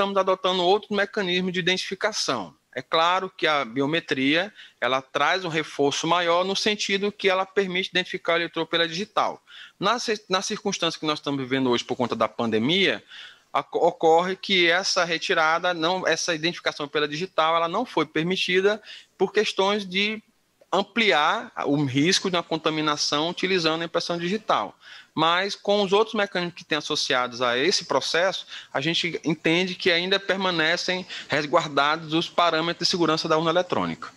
estamos adotando outro mecanismo de identificação. É claro que a biometria ela traz um reforço maior no sentido que ela permite identificar o eleitor pela digital. Na, na circunstância que nós estamos vivendo hoje por conta da pandemia, a, ocorre que essa retirada, não, essa identificação pela digital, ela não foi permitida por questões de ampliar o risco de uma contaminação utilizando a impressão digital. Mas com os outros mecanismos que têm associados a esse processo, a gente entende que ainda permanecem resguardados os parâmetros de segurança da urna eletrônica.